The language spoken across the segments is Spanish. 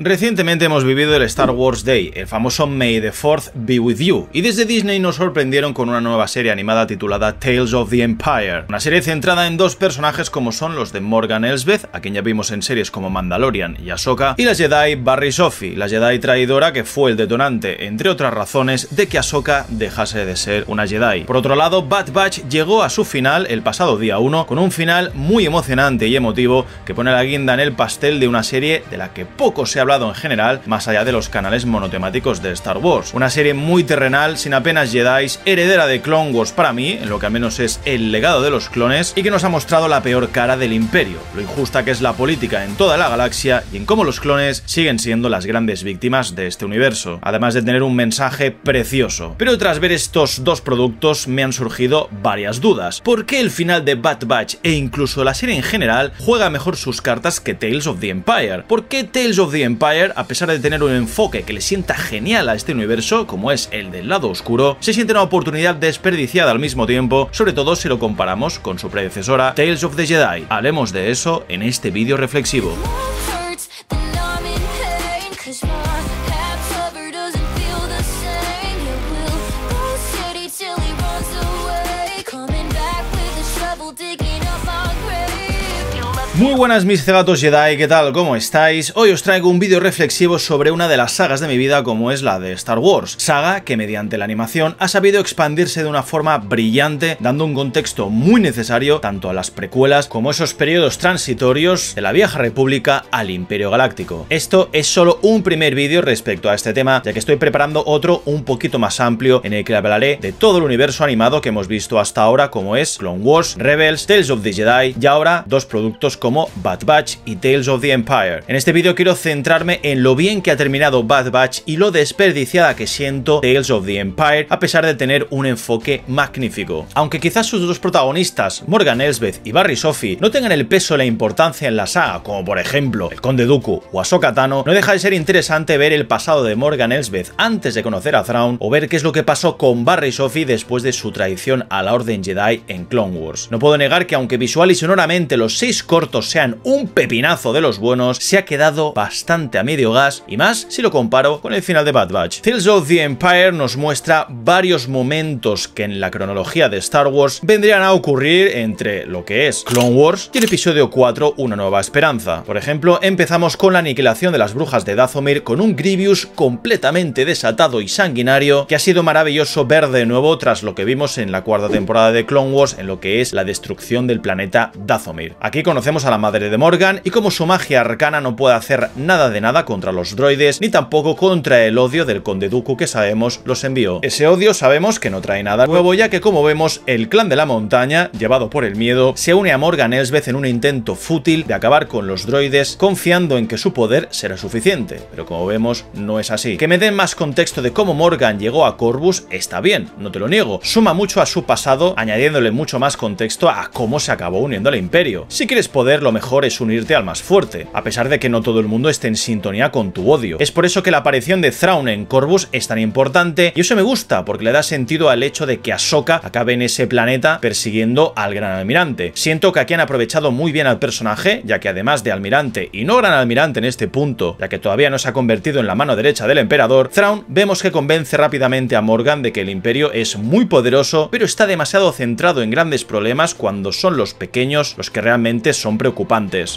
Recientemente hemos vivido el Star Wars Day, el famoso May the Fourth Be With You, y desde Disney nos sorprendieron con una nueva serie animada titulada Tales of the Empire, una serie centrada en dos personajes como son los de Morgan Elsbeth, a quien ya vimos en series como Mandalorian y Ahsoka, y la Jedi Barry Sophie, la Jedi traidora que fue el detonante, entre otras razones, de que Ahsoka dejase de ser una Jedi. Por otro lado, Bad Batch llegó a su final el pasado día 1 con un final muy emocionante y emotivo que pone la guinda en el pastel de una serie de la que poco se habla en general, más allá de los canales monotemáticos de Star Wars. Una serie muy terrenal, sin apenas Jedi, heredera de Clone Wars para mí, en lo que al menos es el legado de los clones, y que nos ha mostrado la peor cara del imperio, lo injusta que es la política en toda la galaxia y en cómo los clones siguen siendo las grandes víctimas de este universo, además de tener un mensaje precioso. Pero tras ver estos dos productos me han surgido varias dudas. ¿Por qué el final de Bad Batch e incluso la serie en general juega mejor sus cartas que Tales of the Empire? ¿Por qué Tales of the Empire Empire, a pesar de tener un enfoque que le sienta genial a este universo, como es el del lado oscuro, se siente una oportunidad desperdiciada al mismo tiempo, sobre todo si lo comparamos con su predecesora Tales of the Jedi. Hablemos de eso en este vídeo reflexivo. buenas mis cegatos Jedi, ¿qué tal? ¿Cómo estáis? Hoy os traigo un vídeo reflexivo sobre una de las sagas de mi vida como es la de Star Wars, saga que mediante la animación ha sabido expandirse de una forma brillante, dando un contexto muy necesario tanto a las precuelas como a esos periodos transitorios de la Vieja República al Imperio Galáctico. Esto es solo un primer vídeo respecto a este tema, ya que estoy preparando otro un poquito más amplio en el que hablaré de todo el universo animado que hemos visto hasta ahora como es Clone Wars, Rebels, Tales of the Jedi y ahora dos productos como Bat Bad Batch y Tales of the Empire. En este vídeo quiero centrarme en lo bien que ha terminado Bad Batch y lo desperdiciada que siento Tales of the Empire a pesar de tener un enfoque magnífico. Aunque quizás sus dos protagonistas, Morgan Elsbeth y Barry Sophie, no tengan el peso y la importancia en la saga, como por ejemplo el Conde Dooku o Ahsoka Tano, no deja de ser interesante ver el pasado de Morgan Elsbeth antes de conocer a Thrawn o ver qué es lo que pasó con Barry Sophie después de su traición a la Orden Jedi en Clone Wars. No puedo negar que aunque visual y sonoramente los seis cortos sean un pepinazo de los buenos, se ha quedado bastante a medio gas, y más si lo comparo con el final de Bad Batch. Tales of the Empire nos muestra varios momentos que en la cronología de Star Wars vendrían a ocurrir entre lo que es Clone Wars y el episodio 4 Una Nueva Esperanza. Por ejemplo, empezamos con la aniquilación de las brujas de Dathomir con un Grievous completamente desatado y sanguinario que ha sido maravilloso ver de nuevo tras lo que vimos en la cuarta temporada de Clone Wars en lo que es la destrucción del planeta Dathomir. Aquí conocemos a la de Morgan y como su magia arcana no puede hacer nada de nada contra los droides ni tampoco contra el odio del conde duku que sabemos los envió. Ese odio sabemos que no trae nada nuevo ya que como vemos el clan de la montaña, llevado por el miedo, se une a Morgan Elsbeth en un intento fútil de acabar con los droides confiando en que su poder será suficiente, pero como vemos no es así. Que me den más contexto de cómo Morgan llegó a Corvus está bien, no te lo niego, suma mucho a su pasado añadiéndole mucho más contexto a cómo se acabó uniendo al imperio. Si quieres poder lo mejor es unirte al más fuerte, a pesar de que no todo el mundo esté en sintonía con tu odio. Es por eso que la aparición de Thrawn en Corvus es tan importante y eso me gusta porque le da sentido al hecho de que Ahsoka acabe en ese planeta persiguiendo al gran almirante. Siento que aquí han aprovechado muy bien al personaje, ya que además de almirante y no gran almirante en este punto, ya que todavía no se ha convertido en la mano derecha del emperador, Thrawn vemos que convence rápidamente a Morgan de que el imperio es muy poderoso, pero está demasiado centrado en grandes problemas cuando son los pequeños los que realmente son preocupados.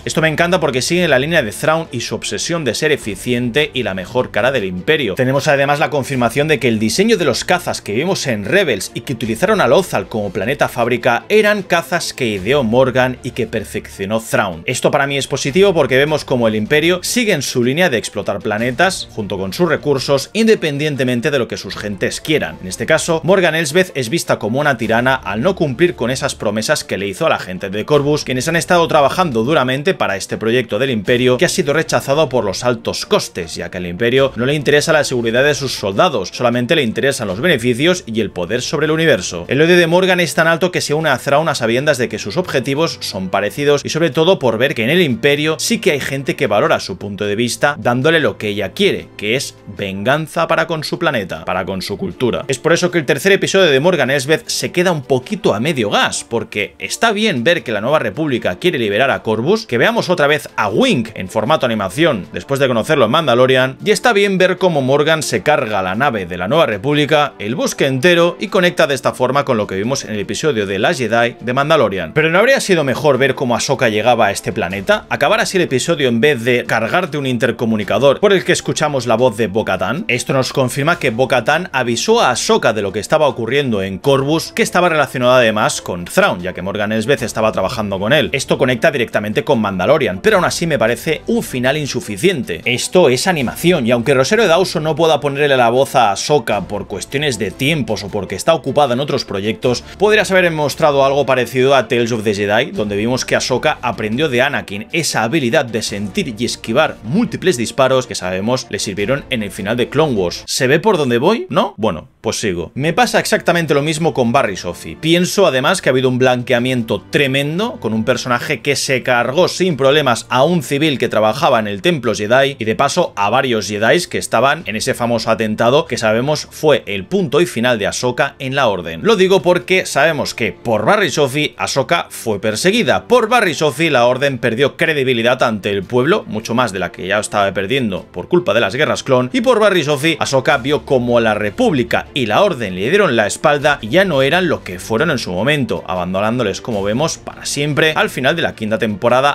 Esto me encanta porque sigue la línea de Thrawn y su obsesión de ser eficiente y la mejor cara del imperio. Tenemos además la confirmación de que el diseño de los cazas que vimos en Rebels y que utilizaron a Lothal como planeta fábrica eran cazas que ideó Morgan y que perfeccionó Thrawn. Esto para mí es positivo porque vemos como el imperio sigue en su línea de explotar planetas junto con sus recursos independientemente de lo que sus gentes quieran. En este caso, Morgan Elsbeth es vista como una tirana al no cumplir con esas promesas que le hizo a la gente de Corvus, quienes han estado trabajando duramente para este proyecto del Imperio que ha sido rechazado por los altos costes, ya que al Imperio no le interesa la seguridad de sus soldados, solamente le interesan los beneficios y el poder sobre el universo. El odio de Morgan es tan alto que se une a Thrawn a sabiendas de que sus objetivos son parecidos y sobre todo por ver que en el Imperio sí que hay gente que valora su punto de vista dándole lo que ella quiere, que es venganza para con su planeta, para con su cultura. Es por eso que el tercer episodio de Morgan Elsbeth se queda un poquito a medio gas, porque está bien ver que la Nueva República quiere liberar a Corbus, que veamos otra vez a Wink en formato animación después de conocerlo en Mandalorian, y está bien ver cómo Morgan se carga la nave de la Nueva República, el bosque entero, y conecta de esta forma con lo que vimos en el episodio de La Jedi de Mandalorian. Pero ¿no habría sido mejor ver cómo Ahsoka llegaba a este planeta? ¿Acabar así el episodio en vez de cargarte un intercomunicador por el que escuchamos la voz de Bokatan. Esto nos confirma que Bokatan avisó a Ahsoka de lo que estaba ocurriendo en Corbus, que estaba relacionada además con Thrawn, ya que Morgan es vez estaba trabajando con él. Esto conecta directamente con Mandalorian, pero aún así me parece un final insuficiente. Esto es animación, y aunque Rosero Dawson no pueda ponerle la voz a Ahsoka por cuestiones de tiempos o porque está ocupada en otros proyectos, podrías haber mostrado algo parecido a Tales of the Jedi, donde vimos que Ahsoka aprendió de Anakin esa habilidad de sentir y esquivar múltiples disparos que sabemos le sirvieron en el final de Clone Wars. ¿Se ve por dónde voy? ¿No? Bueno, pues sigo. Me pasa exactamente lo mismo con Barry Sophie. Pienso además que ha habido un blanqueamiento tremendo con un personaje que se cargó sin problemas a un civil que trabajaba en el templo Jedi y de paso a varios Jedi que estaban en ese famoso atentado que sabemos fue el punto y final de Ahsoka en la Orden. Lo digo porque sabemos que por Barry Sophie Ahsoka fue perseguida, por Barry Sofi la Orden perdió credibilidad ante el pueblo, mucho más de la que ya estaba perdiendo por culpa de las guerras clon, y por Barry Sofi Ahsoka vio como la República y la Orden le dieron la espalda y ya no eran lo que fueron en su momento, abandonándoles como vemos para siempre al final de la quinta temporada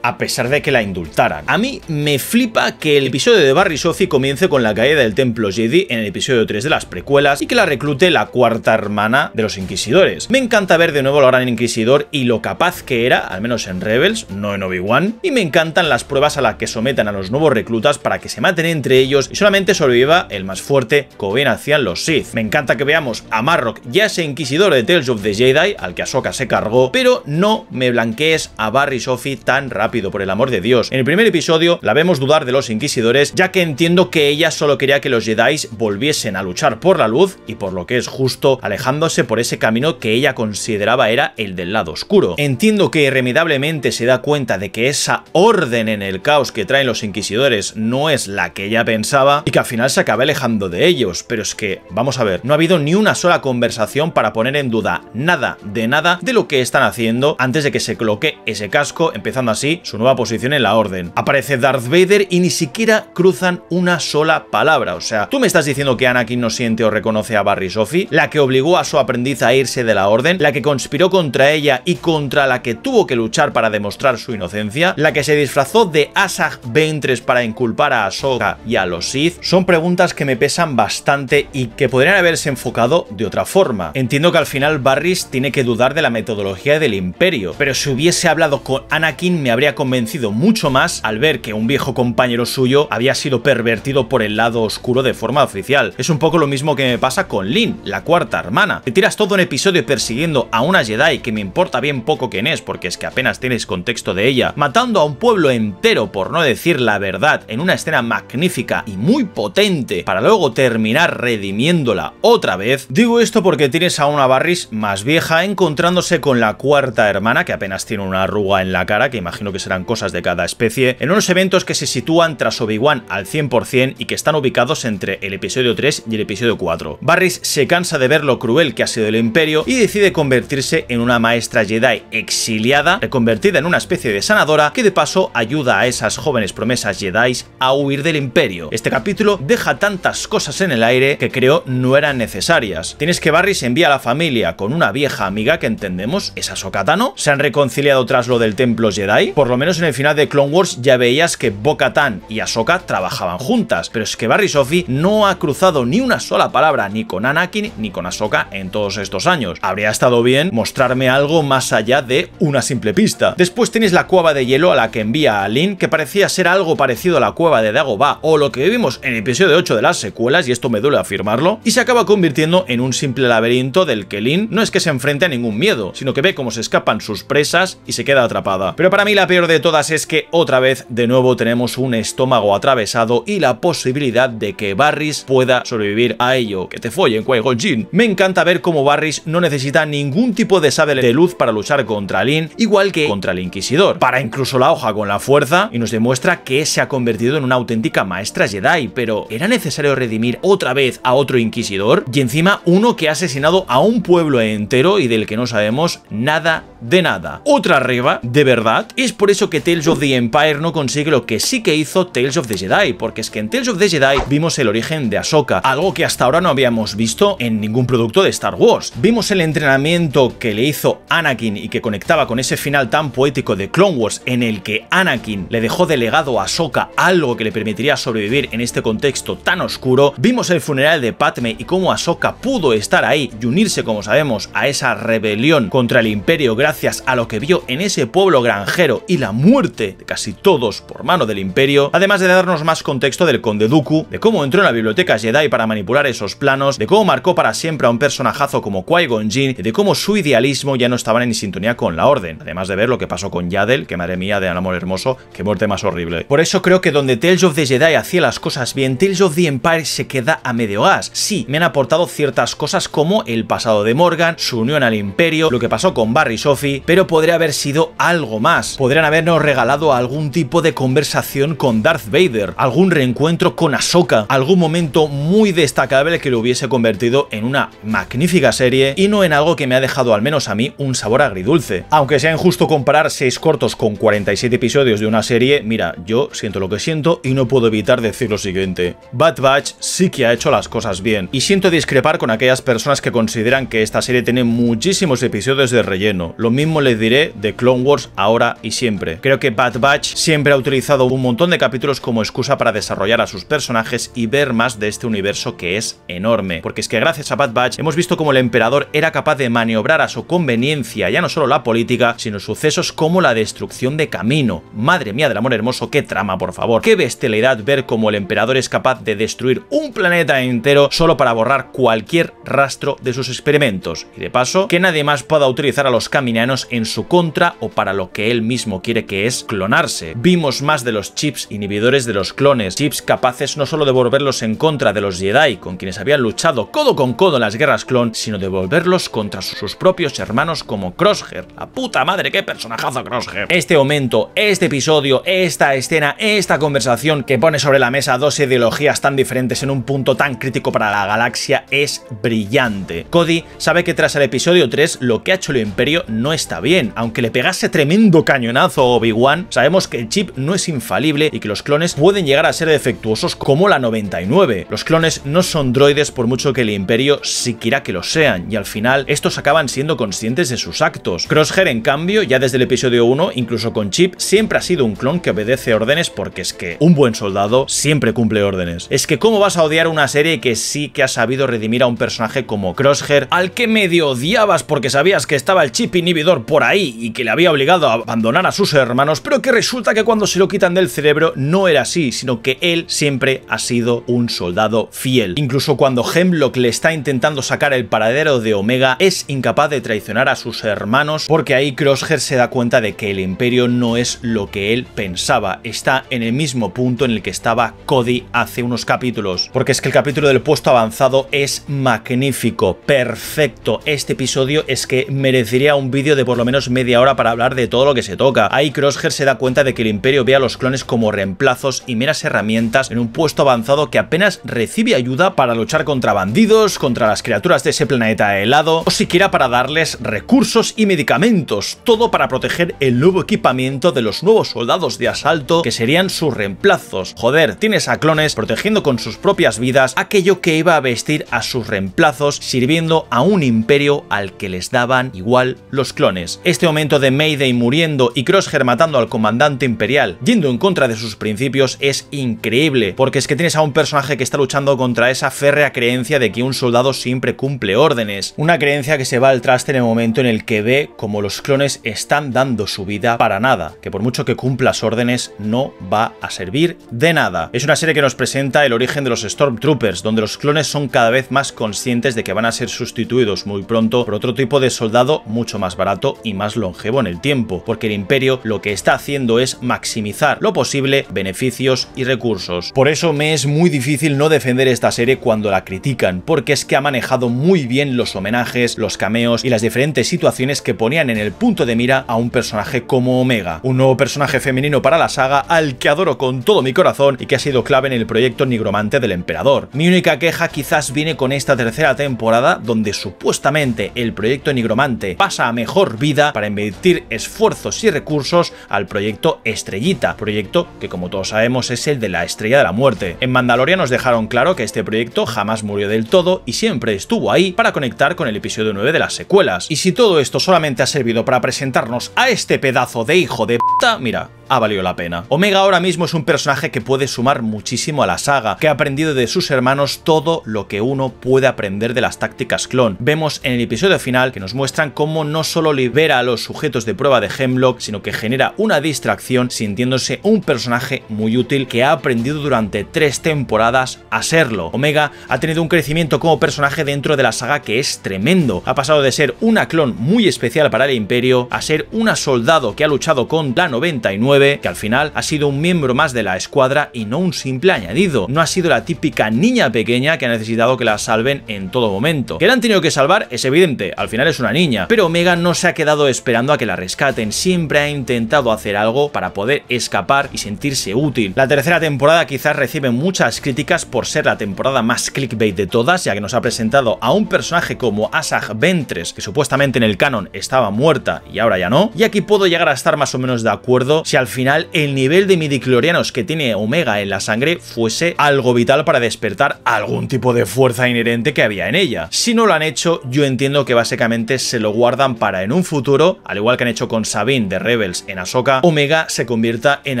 a pesar de que la indultaran. A mí me flipa que el episodio de Barry Sophie comience con la caída del templo Jedi en el episodio 3 de las precuelas y que la reclute la cuarta hermana de los inquisidores. Me encanta ver de nuevo la gran inquisidor y lo capaz que era, al menos en Rebels, no en Obi-Wan, y me encantan las pruebas a las que sometan a los nuevos reclutas para que se maten entre ellos y solamente sobreviva el más fuerte, como hacían los Sith. Me encanta que veamos a Marrok, ya ese inquisidor de Tales of the Jedi, al que Ahsoka se cargó, pero no me blanquees a Barry Sophie tan rápido, por el amor de Dios. En el primer episodio la vemos dudar de los inquisidores, ya que entiendo que ella solo quería que los Jedi volviesen a luchar por la luz y por lo que es justo, alejándose por ese camino que ella consideraba era el del lado oscuro. Entiendo que irremediablemente se da cuenta de que esa orden en el caos que traen los inquisidores no es la que ella pensaba y que al final se acaba alejando de ellos, pero es que, vamos a ver, no ha habido ni una sola conversación para poner en duda nada de nada de lo que están haciendo antes de que se coloque ese casco, así su nueva posición en la orden. Aparece Darth Vader y ni siquiera cruzan una sola palabra, o sea, tú me estás diciendo que Anakin no siente o reconoce a Barry Sophie, la que obligó a su aprendiz a irse de la orden, la que conspiró contra ella y contra la que tuvo que luchar para demostrar su inocencia, la que se disfrazó de Asajj Ventres para inculpar a Ahsoka y a los Sith, son preguntas que me pesan bastante y que podrían haberse enfocado de otra forma. Entiendo que al final Barry tiene que dudar de la metodología del Imperio, pero si hubiese hablado con Anakin me habría convencido mucho más al ver que un viejo compañero suyo había sido pervertido por el lado oscuro de forma oficial. Es un poco lo mismo que me pasa con Lin, la cuarta hermana. Te tiras todo un episodio persiguiendo a una Jedi que me importa bien poco quién es, porque es que apenas tienes contexto de ella, matando a un pueblo entero por no decir la verdad en una escena magnífica y muy potente para luego terminar redimiéndola otra vez. Digo esto porque tienes a una Barris más vieja encontrándose con la cuarta hermana que apenas tiene una arruga en la cara que imagino que serán cosas de cada especie, en unos eventos que se sitúan tras Obi-Wan al 100% y que están ubicados entre el episodio 3 y el episodio 4. Barris se cansa de ver lo cruel que ha sido el Imperio y decide convertirse en una maestra Jedi exiliada, reconvertida en una especie de sanadora, que de paso ayuda a esas jóvenes promesas Jedi a huir del Imperio. Este capítulo deja tantas cosas en el aire que creo no eran necesarias. Tienes que Barris envía a la familia con una vieja amiga que entendemos, es Asokatano. Se han reconciliado tras lo del templo Jedi, por lo menos en el final de Clone Wars ya veías que Bo-Katan y Ahsoka trabajaban juntas, pero es que Barry Sophie no ha cruzado ni una sola palabra ni con Anakin ni con Ahsoka en todos estos años. Habría estado bien mostrarme algo más allá de una simple pista. Después tienes la cueva de hielo a la que envía a Lin, que parecía ser algo parecido a la cueva de Dagobah o lo que vimos en el episodio 8 de las secuelas, y esto me duele afirmarlo, y se acaba convirtiendo en un simple laberinto del que Lin no es que se enfrente a ningún miedo, sino que ve cómo se escapan sus presas y se queda atrapada. Pero para mí la peor de todas es que otra vez de nuevo tenemos un estómago atravesado y la posibilidad de que Barris pueda sobrevivir a ello. Que te follen, Qui Jin. Me encanta ver cómo Barris no necesita ningún tipo de sable de luz para luchar contra Lin, igual que contra el Inquisidor. Para incluso la hoja con la fuerza y nos demuestra que se ha convertido en una auténtica maestra Jedi, pero ¿era necesario redimir otra vez a otro Inquisidor? Y encima uno que ha asesinado a un pueblo entero y del que no sabemos nada de nada. Otra arriba de verdad es por eso que Tales of the Empire no consigue lo que sí que hizo Tales of the Jedi, porque es que en Tales of the Jedi vimos el origen de Ahsoka, algo que hasta ahora no habíamos visto en ningún producto de Star Wars. Vimos el entrenamiento que le hizo Anakin y que conectaba con ese final tan poético de Clone Wars en el que Anakin le dejó delegado a Ahsoka algo que le permitiría sobrevivir en este contexto tan oscuro. Vimos el funeral de Padme y cómo Ahsoka pudo estar ahí y unirse, como sabemos, a esa rebelión contra el Imperio gracias a lo que vio en ese pueblo gran y la muerte de casi todos por mano del imperio, además de darnos más contexto del conde Dooku, de cómo entró en la biblioteca Jedi para manipular esos planos, de cómo marcó para siempre a un personajazo como Qui-Gon Jinn y de cómo su idealismo ya no estaba en sintonía con la orden, además de ver lo que pasó con Yadel, que madre mía de amor hermoso, qué muerte más horrible. Por eso creo que donde Tales of the Jedi hacía las cosas bien, Tales of the Empire se queda a medio gas. Sí, me han aportado ciertas cosas como el pasado de Morgan, su unión al imperio, lo que pasó con Barry Sophie, pero podría haber sido algo más Podrían habernos regalado algún tipo de conversación con Darth Vader, algún reencuentro con Ahsoka, algún momento muy destacable que lo hubiese convertido en una magnífica serie y no en algo que me ha dejado al menos a mí un sabor agridulce. Aunque sea injusto comparar 6 cortos con 47 episodios de una serie, mira, yo siento lo que siento y no puedo evitar decir lo siguiente. Bad Batch sí que ha hecho las cosas bien y siento discrepar con aquellas personas que consideran que esta serie tiene muchísimos episodios de relleno. Lo mismo les diré de Clone Wars ahora y siempre. Creo que Bad Batch siempre ha utilizado un montón de capítulos como excusa para desarrollar a sus personajes y ver más de este universo que es enorme. Porque es que gracias a Bad Batch hemos visto cómo el emperador era capaz de maniobrar a su conveniencia ya no solo la política, sino sucesos como la destrucción de Camino. Madre mía del amor hermoso, qué trama, por favor. Qué bestialidad ver cómo el emperador es capaz de destruir un planeta entero solo para borrar cualquier rastro de sus experimentos. Y de paso, que nadie más pueda utilizar a los caminanos en su contra o para lo que él mismo quiere que es clonarse. Vimos más de los chips inhibidores de los clones, chips capaces no solo de volverlos en contra de los Jedi, con quienes habían luchado codo con codo en las guerras clon, sino de volverlos contra sus propios hermanos como Crosshair. ¡La puta madre, qué personajazo Crosshair! Este momento, este episodio, esta escena, esta conversación que pone sobre la mesa dos ideologías tan diferentes en un punto tan crítico para la galaxia es brillante. Cody sabe que tras el episodio 3 lo que ha hecho el Imperio no está bien, aunque le pegase tremendo Cañonazo o Obi-Wan, sabemos que el chip no es infalible y que los clones pueden llegar a ser defectuosos como la 99. Los clones no son droides por mucho que el Imperio siquiera que lo sean, y al final estos acaban siendo conscientes de sus actos. Crosshair, en cambio, ya desde el episodio 1, incluso con chip, siempre ha sido un clon que obedece órdenes porque es que un buen soldado siempre cumple órdenes. Es que cómo vas a odiar una serie que sí que ha sabido redimir a un personaje como Crosshair, al que medio odiabas porque sabías que estaba el chip inhibidor por ahí y que le había obligado a abandonar a sus hermanos, pero que resulta que cuando se lo quitan del cerebro no era así, sino que él siempre ha sido un soldado fiel. Incluso cuando Hemlock le está intentando sacar el paradero de Omega, es incapaz de traicionar a sus hermanos porque ahí Crosshair se da cuenta de que el imperio no es lo que él pensaba, está en el mismo punto en el que estaba Cody hace unos capítulos, porque es que el capítulo del puesto avanzado es magnífico, perfecto, este episodio es que merecería un vídeo de por lo menos media hora para hablar de todo lo que se toca. Ahí Crosshair se da cuenta de que el Imperio ve a los clones como reemplazos y meras herramientas en un puesto avanzado que apenas recibe ayuda para luchar contra bandidos, contra las criaturas de ese planeta helado, o siquiera para darles recursos y medicamentos, todo para proteger el nuevo equipamiento de los nuevos soldados de asalto que serían sus reemplazos. Joder, tienes a clones protegiendo con sus propias vidas aquello que iba a vestir a sus reemplazos, sirviendo a un imperio al que les daban igual los clones. Este momento de Mayday muriendo y Cross matando al comandante imperial, yendo en contra de sus principios, es increíble, porque es que tienes a un personaje que está luchando contra esa férrea creencia de que un soldado siempre cumple órdenes, una creencia que se va al traste en el momento en el que ve como los clones están dando su vida para nada, que por mucho que cumplas órdenes no va a servir de nada. Es una serie que nos presenta el origen de los Stormtroopers, donde los clones son cada vez más conscientes de que van a ser sustituidos muy pronto por otro tipo de soldado mucho más barato y más longevo en el tiempo porque el imperio lo que está haciendo es maximizar lo posible beneficios y recursos. Por eso me es muy difícil no defender esta serie cuando la critican, porque es que ha manejado muy bien los homenajes, los cameos y las diferentes situaciones que ponían en el punto de mira a un personaje como Omega, un nuevo personaje femenino para la saga al que adoro con todo mi corazón y que ha sido clave en el proyecto nigromante del emperador. Mi única queja quizás viene con esta tercera temporada donde supuestamente el proyecto nigromante pasa a mejor vida para invertir esfuerzos y recursos al proyecto Estrellita, proyecto que como todos sabemos es el de la Estrella de la Muerte. En Mandaloria nos dejaron claro que este proyecto jamás murió del todo y siempre estuvo ahí para conectar con el episodio 9 de las secuelas. Y si todo esto solamente ha servido para presentarnos a este pedazo de hijo de puta, mira, ha valido la pena. Omega ahora mismo es un personaje que puede sumar muchísimo a la saga, que ha aprendido de sus hermanos todo lo que uno puede aprender de las tácticas clon. Vemos en el episodio final que nos muestran cómo no solo libera a los sujetos de prueba de Gem sino que genera una distracción sintiéndose un personaje muy útil que ha aprendido durante tres temporadas a serlo. Omega ha tenido un crecimiento como personaje dentro de la saga que es tremendo. Ha pasado de ser una clon muy especial para el Imperio a ser una soldado que ha luchado con la 99, que al final ha sido un miembro más de la escuadra y no un simple añadido. No ha sido la típica niña pequeña que ha necesitado que la salven en todo momento. Que la han tenido que salvar es evidente, al final es una niña, pero Omega no se ha quedado esperando a que la rescaten, siempre ha intentado hacer algo para poder escapar y sentirse útil. La tercera temporada quizás recibe muchas críticas por ser la temporada más clickbait de todas, ya que nos ha presentado a un personaje como Asag Ventres, que supuestamente en el canon estaba muerta y ahora ya no, y aquí puedo llegar a estar más o menos de acuerdo si al final el nivel de midiclorianos que tiene Omega en la sangre fuese algo vital para despertar algún tipo de fuerza inherente que había en ella. Si no lo han hecho, yo entiendo que básicamente se lo guardan para en un futuro, al igual que han hecho con Sabine de Rebels en Ahsoka, Omega se convierta en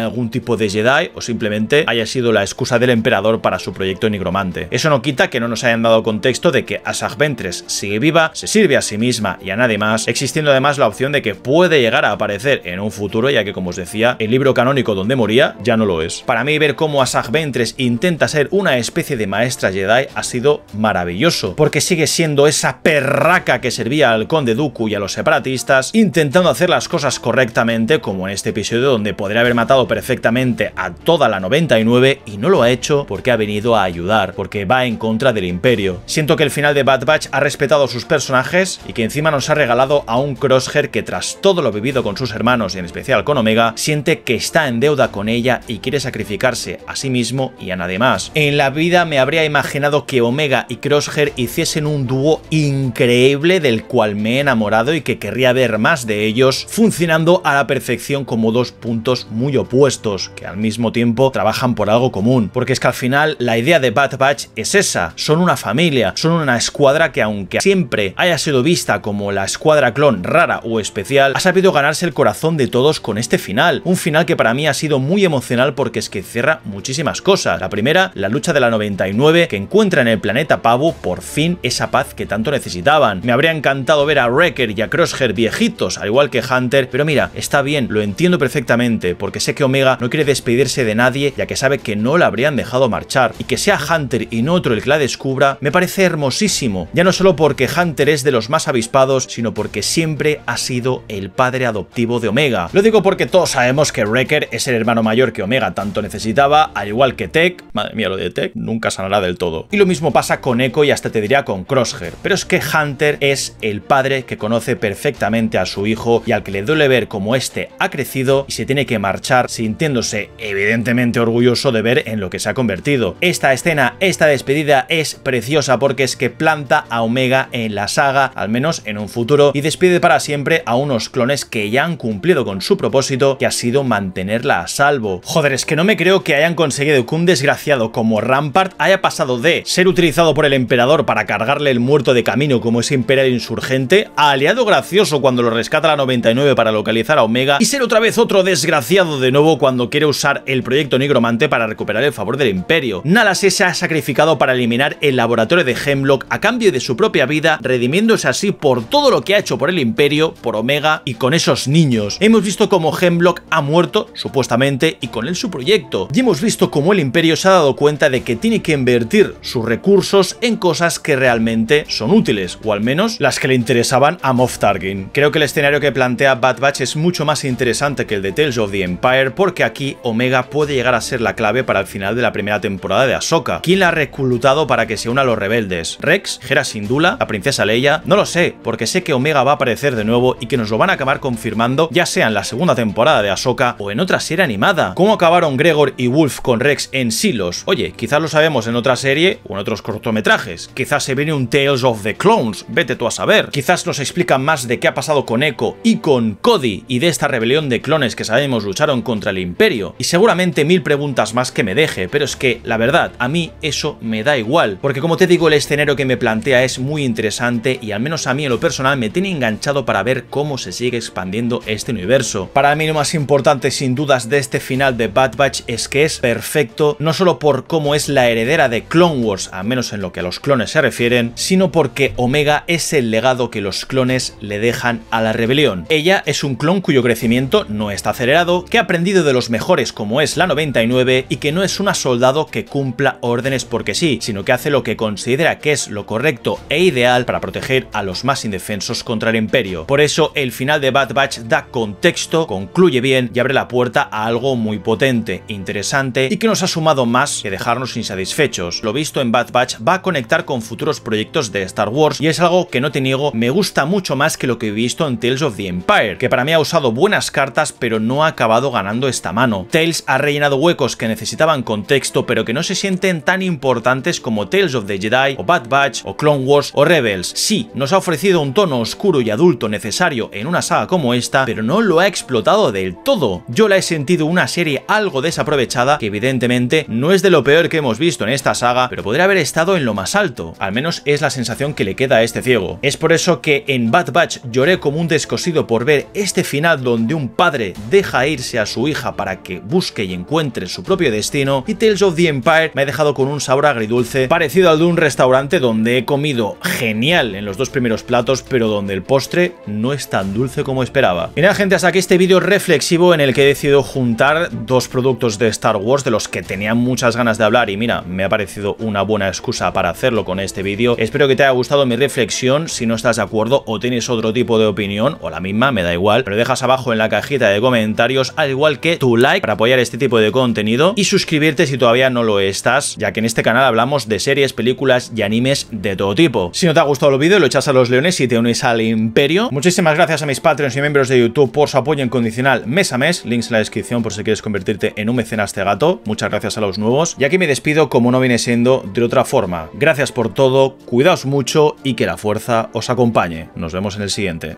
algún tipo de Jedi o simplemente haya sido la excusa del emperador para su proyecto nigromante. Eso no quita que no nos hayan dado contexto de que Asajj Ventress sigue viva, se sirve a sí misma y a nadie más, existiendo además la opción de que puede llegar a aparecer en un futuro, ya que como os decía, el libro canónico donde moría ya no lo es. Para mí ver cómo Asajj Ventress intenta ser una especie de maestra Jedi ha sido maravilloso, porque sigue siendo esa perraca que servía al conde Dooku y a los separatistas, intentando hacer las cosas correctamente, como en este episodio donde podría haber matado perfectamente a toda la 99 y no lo ha hecho porque ha venido a ayudar, porque va en contra del imperio. Siento que el final de Bad Batch ha respetado a sus personajes y que encima nos ha regalado a un Crosshair que tras todo lo vivido con sus hermanos y en especial con Omega, siente que está en deuda con ella y quiere sacrificarse a sí mismo y a nadie más. En la vida me habría imaginado que Omega y Crosshair hiciesen un dúo increíble del cual me he enamorado y que querría ver más de ellos a la perfección como dos puntos muy opuestos, que al mismo tiempo trabajan por algo común. Porque es que al final la idea de Bad Batch es esa, son una familia, son una escuadra que aunque siempre haya sido vista como la escuadra clon rara o especial, ha sabido ganarse el corazón de todos con este final. Un final que para mí ha sido muy emocional porque es que cierra muchísimas cosas. La primera, la lucha de la 99 que encuentra en el planeta Pavo por fin esa paz que tanto necesitaban. Me habría encantado ver a Wrecker y a Crosshair viejitos, al igual que Hunter pero mira, está bien, lo entiendo perfectamente, porque sé que Omega no quiere despedirse de nadie, ya que sabe que no la habrían dejado marchar, y que sea Hunter y no otro el que la descubra, me parece hermosísimo, ya no solo porque Hunter es de los más avispados, sino porque siempre ha sido el padre adoptivo de Omega. Lo digo porque todos sabemos que Wrecker es el hermano mayor que Omega tanto necesitaba, al igual que Tech, madre mía lo de Tech, nunca sanará del todo. Y lo mismo pasa con Echo y hasta te diría con Crosshair, pero es que Hunter es el padre que conoce perfectamente a su hijo y al que le duele ver cómo este ha crecido y se tiene que marchar sintiéndose evidentemente orgulloso de ver en lo que se ha convertido. Esta escena, esta despedida es preciosa porque es que planta a Omega en la saga, al menos en un futuro, y despide para siempre a unos clones que ya han cumplido con su propósito, que ha sido mantenerla a salvo. Joder, es que no me creo que hayan conseguido que un desgraciado como Rampart haya pasado de ser utilizado por el emperador para cargarle el muerto de camino como ese imperial insurgente, a aliado gracioso cuando lo rescata la 99 para localizar a Omega y ser otra vez otro desgraciado de nuevo cuando quiere usar el proyecto Nigromante para recuperar el favor del Imperio. Nalase se ha sacrificado para eliminar el laboratorio de Hemlock a cambio de su propia vida, redimiéndose así por todo lo que ha hecho por el Imperio, por Omega y con esos niños. Hemos visto cómo Hemlock ha muerto, supuestamente, y con él su proyecto. Y hemos visto cómo el Imperio se ha dado cuenta de que tiene que invertir sus recursos en cosas que realmente son útiles, o al menos las que le interesaban a Moff Tarkin. Creo que el escenario que plantea Bat Batch es mucho más interesante que el de Tales of the Empire porque aquí Omega puede llegar a ser la clave para el final de la primera temporada de Ahsoka, ¿Quién la ha reclutado para que se una a los rebeldes, Rex, Hera Sindula, la princesa Leia, no lo sé, porque sé que Omega va a aparecer de nuevo y que nos lo van a acabar confirmando ya sea en la segunda temporada de Ahsoka o en otra serie animada. ¿Cómo acabaron Gregor y Wolf con Rex en Silos? Oye, quizás lo sabemos en otra serie o en otros cortometrajes, quizás se viene un Tales of the Clones, vete tú a saber, quizás nos explican más de qué ha pasado con Echo y con y de esta rebelión de clones que sabemos lucharon contra el Imperio. Y seguramente mil preguntas más que me deje, pero es que, la verdad, a mí eso me da igual. Porque como te digo, el escenario que me plantea es muy interesante y al menos a mí en lo personal me tiene enganchado para ver cómo se sigue expandiendo este universo. Para mí lo más importante sin dudas de este final de Bad Batch es que es perfecto, no solo por cómo es la heredera de Clone Wars, al menos en lo que a los clones se refieren, sino porque Omega es el legado que los clones le dejan a la rebelión. Ella es un clon cuyo crecimiento no está acelerado, que ha aprendido de los mejores como es la 99 y que no es una soldado que cumpla órdenes porque sí, sino que hace lo que considera que es lo correcto e ideal para proteger a los más indefensos contra el imperio. Por eso el final de Bad Batch da contexto, concluye bien y abre la puerta a algo muy potente, interesante y que nos ha sumado más que dejarnos insatisfechos. Lo visto en Bad Batch va a conectar con futuros proyectos de Star Wars y es algo que no te niego, me gusta mucho más que lo que he visto en Tales of the Empire, que para mí ha usado buenas cartas pero no ha acabado ganando esta mano. ...Tales ha rellenado huecos que necesitaban contexto pero que no se sienten tan importantes como Tales of the Jedi, o Bad Batch, o Clone Wars, o Rebels. Sí, nos ha ofrecido un tono oscuro y adulto necesario en una saga como esta, pero no lo ha explotado del todo. Yo la he sentido una serie algo desaprovechada que evidentemente no es de lo peor que hemos visto en esta saga, pero podría haber estado en lo más alto. Al menos es la sensación que le queda a este ciego. Es por eso que en Bad Batch lloré como un descosido por ver este final donde un padre deja irse a su hija para que busque y encuentre su propio destino, y Tales of the Empire me ha dejado con un sabor agridulce parecido al de un restaurante donde he comido genial en los dos primeros platos, pero donde el postre no es tan dulce como esperaba. Y nada gente, hasta aquí este vídeo reflexivo en el que he decidido juntar dos productos de Star Wars de los que tenía muchas ganas de hablar y mira, me ha parecido una buena excusa para hacerlo con este vídeo. Espero que te haya gustado mi reflexión, si no estás de acuerdo o tienes otro tipo de opinión o la misma, me da igual pero dejas abajo en la cajita de comentarios, al igual que tu like para apoyar este tipo de contenido y suscribirte si todavía no lo estás, ya que en este canal hablamos de series, películas y animes de todo tipo. Si no te ha gustado el vídeo, lo echas a los leones y te unes al imperio. Muchísimas gracias a mis Patreons y miembros de YouTube por su apoyo incondicional mes a mes, links en la descripción por si quieres convertirte en un mecenas de gato, muchas gracias a los nuevos, y aquí me despido como no viene siendo de otra forma. Gracias por todo, cuidaos mucho y que la fuerza os acompañe. Nos vemos en el siguiente.